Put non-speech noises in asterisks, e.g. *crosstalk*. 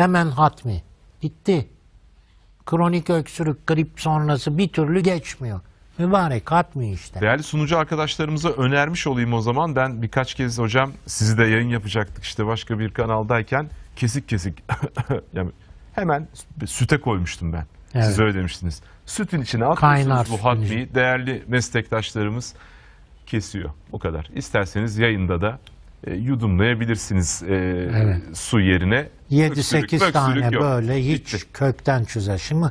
Hemen hatmi. Bitti. Kronik öksürük, grip sonrası bir türlü geçmiyor. Mübarek hatmi işte. Değerli sunucu arkadaşlarımıza önermiş olayım o zaman. Ben birkaç kez hocam sizi de yayın yapacaktık işte başka bir kanaldayken kesik kesik *laughs* yani hemen süte koymuştum ben. Evet. Siz öyle demiştiniz. Sütün içine atıyorsunuz bu hatmi Değerli meslektaşlarımız kesiyor. O kadar. İsterseniz yayında da e, yudumlayabilirsiniz e, evet. su yerine. 7-8 tane böyle hiç kökten çözer. Şimdi